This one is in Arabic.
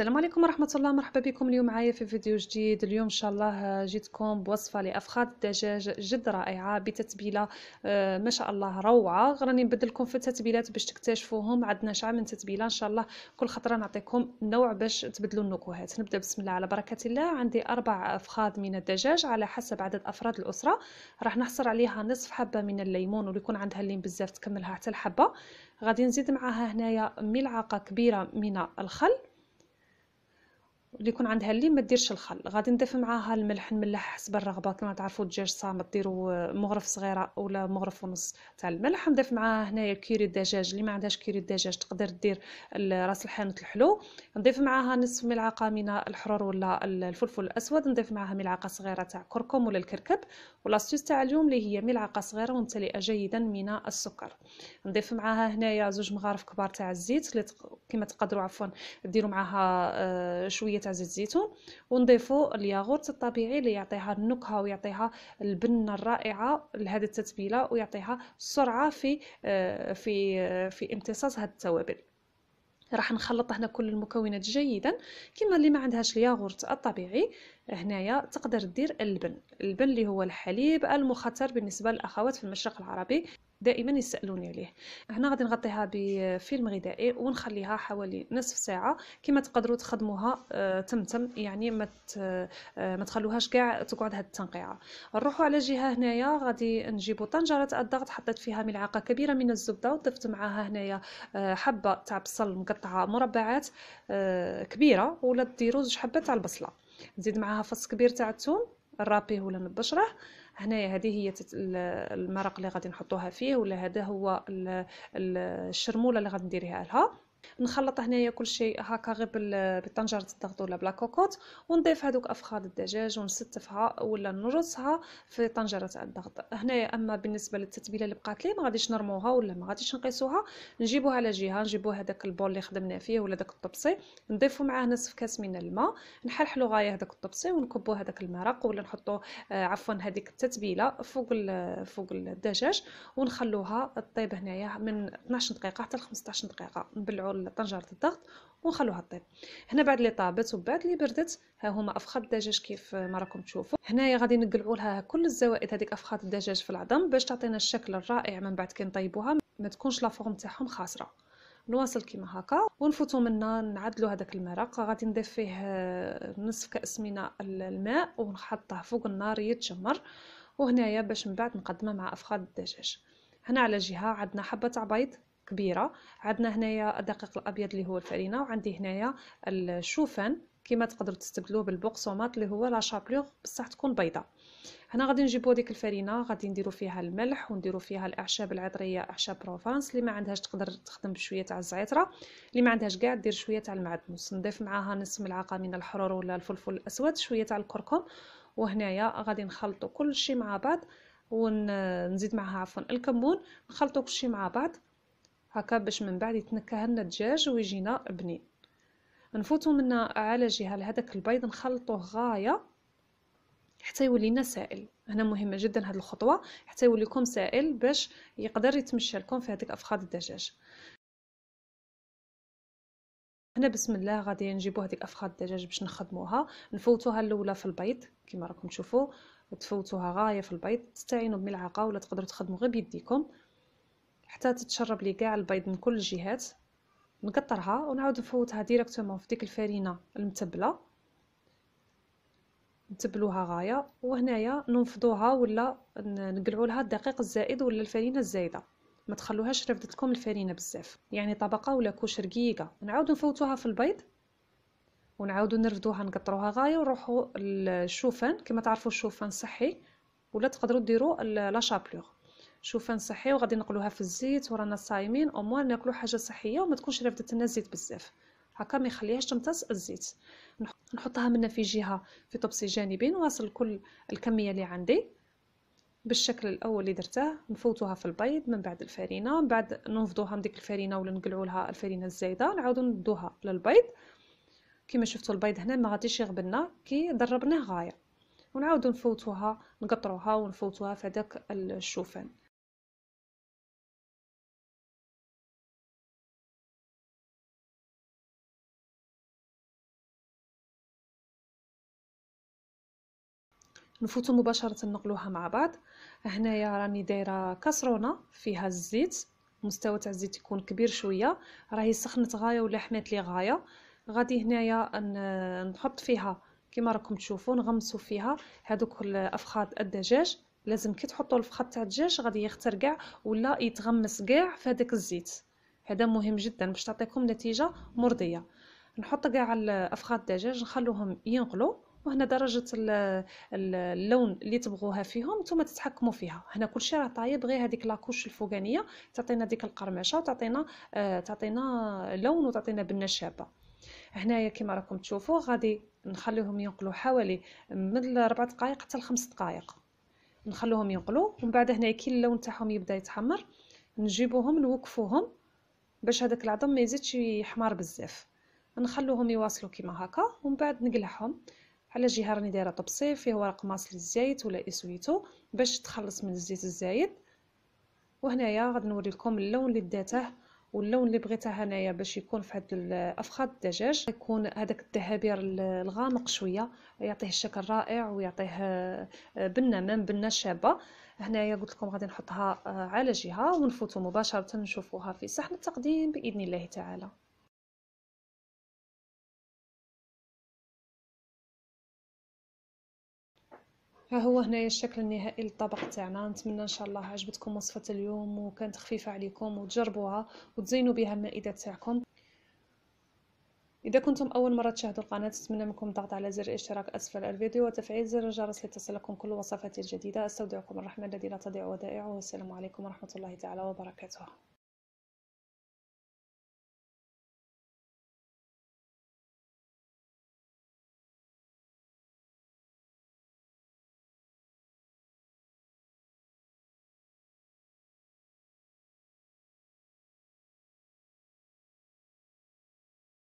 السلام عليكم ورحمة الله مرحبا بكم اليوم معايا في فيديو جديد اليوم إن شاء الله جيتكم بوصفة لأفخاذ الدجاج جد رائعة بتتبيلة آه، ما شاء الله روعة راني نبدلكم في التتبيلات باش تكتشفوهم عندنا شعاع من تتبيلة إن شاء الله كل خطرة نعطيكم نوع باش تبدلوا النكهات نبدأ بسم الله على بركة الله عندي أربع أفخاذ من الدجاج على حسب عدد أفراد الأسرة راح نحصر عليها نصف حبة من الليمون واللي يكون عندها اللين بزاف تكملها حتى الحبة غادي نزيد معاها هنايا ملعقة كبيرة من الخل اللي يكون عندها الليم ما ديرش الخل غادي نضيف معاها الملح الملح حسب الرغبه كما تعرفوا الدجاج صامت ديروا مغرف صغيره ولا مغرف ونص تاع الملح نضيف معاها هنايا كيري الدجاج اللي ما عندهاش كيري الدجاج تقدر دير راس الحانوت الحلو نضيف معاها نصف ملعقه من الحرور ولا الفلفل الاسود نضيف معاها ملعقه صغيره تاع كركم ولا الكركب ولاستيوس تاع اليوم اللي هي ملعقه صغيره ممتلئه جيدا من السكر نضيف معاها هنايا زوج مغارف كبار تاع الزيت اللي كما تقدروا عفوا ديروا معها آه، شويه تاع زيت الزيتون ونضيفوا الياغورت الطبيعي اللي يعطيها النكهه ويعطيها البنه الرائعه لهذه التتبيله ويعطيها سرعه في آه، في آه، في امتصاص هذه التوابل راح نخلط هنا كل المكونات جيدا كما اللي ما عندهاش الياغورت الطبيعي هنايا تقدر دير اللبن اللبن اللي هو الحليب المخاطر بالنسبه للاخوات في المشرق العربي دائما يسالوني عليه هنا غادي نغطيها بفيلم غذائي ونخليها حوالي نصف ساعه كما تقدروا تخدموها تمتم آه، يعني ما آه، ما تخلوهاش كاع تقعد هاد التنقيعه نروحوا على جهه هنايا غادي نجيبوا طنجره الضغط حطيت فيها ملعقه كبيره من الزبده وضفت معاها هنايا آه، حبه تاع بصل مقطعه مربعات كبيره ولا ديروا زوج حبات تاع البصله نزيد معاها فص كبير تاع الثوم نرابيه ولا نبشره هنايا هذه هي المرق اللي غادي نحطوها فيه ولا هذا هو الشرموله اللي غادي نديريها لها نخلط هنايا كلشي هكا غير بطنجره الضغط ولا بلا كوكوط ونضيف هذوك افخاذ الدجاج ونستفها ولا نرصها في طنجره الضغط هنايا اما بالنسبه للتتبيله اللي بقات لي ما غاديش نرموها ولا ما غاديش نقيسوها نجيبوها على جهه نجيبو هذاك البول اللي خدمنا فيه ولا داك الطبسي نضيفو معاه نصف كاس من الماء نحلحلو غايه هذاك الطبسي ونكبو هذاك المرق ولا نحطو آه، عفوا هذيك التتبيله فوق فوق الدجاج ونخلوها طيب هنايا من 12 دقيقه حتى 15 دقيقه نبلعو نرجعوا طنجره الضغط ونخلوها طيب هنا بعد اللي طابت وبعد اللي بردت ها هما افخاد الدجاج كيف ما راكم تشوفوا هنايا غادي نقلعوا لها كل الزوائد هذيك افخاد الدجاج في العظم باش تعطينا الشكل الرائع من بعد كي نطيبوها ما تكونش لا فورم تاعهم خاسره نواصل كيما هكا ونفوتو منا نعدلو هذاك المرق غادي نضيف فيه آه، نصف كاس من الماء ونحطه فوق النار يتشمر وهنايا باش من بعد نقدمه مع افخاد الدجاج هنا على جهه عندنا حبه تاع بيض كبيره عندنا هنايا الدقيق الابيض اللي هو الفرينه وعندي هنايا الشوفان كما تقدروا تستبدلوه بالبوكسومات اللي هو لا شابلوغ بصح تكون بيضه هنا غادي نجيبو ديك الفرينه غادي نديرو فيها الملح ونديرو فيها الاعشاب العطريه اعشاب بروفانس اللي ما عندهاش تقدر تخدم بشويه تاع الزعتره اللي ما عندهاش كاع دير شويه تاع المعدنوس نضيف معاها نص ملعقه من الحرور ولا الفلفل الاسود شويه تاع الكركم وهنايا غادي نخلطو كلشي مع بعض ونزيد معها عفوا الكمون نخلطو كلشي مع بعض هكا باش من بعد يتنكه لنا الدجاج ويجينا بنين نفوتو منا على جهه لهداك البيض نخلطوه غايه حتى يولي لنا سائل هنا مهمه جدا هاد الخطوه حتى يولي لكم سائل باش يقدر يتمشى لكم في هذيك افخاذ الدجاج هنا بسم الله غادي نجيبو هذيك افخاذ الدجاج باش نخدموها نفوتوها الاولى في البيض كما راكم تشوفوا تفوتوها غايه في البيض تستعينوا بملعقه ولا تقدروا تخدموا غير بيديكم حتى تتشرب لي كاع البيض من كل الجهات نقطرها ونعاود نفوتها ديريكتومون في ديك الفرينه المتبله نتبلوها غايه وهنايا ننفضوها ولا نقلعوا لها الدقيق الزائد ولا الفرينه الزايده ما تخلوهاش رفدت لكم الفرينه بزاف يعني طبقه ولا كوش رقيقه نعاودو نفوتوها في البيض ونعاودو نرفدوها نقطروها غايه ونروحو للشوفان كما تعرفوا الشوفان صحي ولا تقدروا ديروا لا شابلور شوفان صحي وغادي نقلوها في الزيت ورانا صايمين موان ناكلو حاجه صحيه وما تكونش رافده لنا الزيت بزاف هكا ما يخليهاش تمتص الزيت نحطها منا في جهه في طبسي جانبين واصل كل الكميه اللي عندي بالشكل الاول اللي درته نفوتوها في البيض من بعد الفرينه من بعد ننفضوها من ديك الفرينه ولا نقلعوا لها الفرينه الزايده نعاودو ندوها للبيض كما شفتوا البيض هنا ما غاديش يغبلنا كي دربناه غايه ونعاودو نفوتوها نقطروها ونفوتوها في هذاك الشوفان نفوتو مباشره نقلوها مع بعض هنايا راني دايره كسرونه فيها الزيت مستوى تاع الزيت يكون كبير شويه راهي سخنت غايه ولا حمات لي غايه غادي هنايا نحط فيها كما راكم تشوفون نغمسوا فيها هذوك الافخاد الدجاج لازم كي تحطوا الفخاد تاع الدجاج غادي يختر كاع ولا يتغمس كاع في هذاك الزيت هذا مهم جدا باش تعطيكم نتيجه مرضيه نحط كاع الافخاد الدجاج نخلوهم ينقلوا وهنا درجة اللون اللي تبغوها فيهم نتوما تتحكموا فيها هنا كلشي راه طايب غير هذيك لاكوش الفوقانية تعطينا ديك القرمشة وتعطينا آه تعطينا لون وتعطينا بنة شابة هنايا كما راكم تشوفوا غادي نخليهم ينقلوا حوالي من 4 دقائق حتى لخمس دقائق نخلوهم ينقلوا ومن بعد هنا كي اللون تاعهم يبدا يتحمر نجيبوهم نوقفوهم باش هذاك العظم ما يزيدش يحمر بزاف نخلوهم يواصلوا كيما هكا ومن بعد نقلعهم بحال الجهه راني دايره طبسي فيه ورق ماصل الزيت ولا اسويتو باش تخلص من الزيت الزايد وهنايا غادي نوري لكم اللون اللي داته واللون اللي بغيته هنايا باش يكون في هذا الافخاد الدجاج يكون هذاك الذهبي الغامق شويه يعطيه الشكل رائع ويعطيه آه، بنه من بنه شابه هنايا قلت لكم غادي نحطها آه، على جهه ونفوتوا مباشره نشوفوها في صحن التقديم باذن الله تعالى ها هو هنايا الشكل النهائي للطبق تاعنا نتمنى ان شاء الله عجبتكم وصفه اليوم وكانت خفيفه عليكم وتجربوها وتزينوا بها المائده تاعكم اذا كنتم اول مره تشاهدوا القناه نتمنى منكم الضغط على زر الاشتراك اسفل الفيديو وتفعيل زر الجرس لتصلكم كل وصفاتي الجديده استودعكم الرحمن الذي لا تضيع ودائعه والسلام عليكم ورحمه الله تعالى وبركاته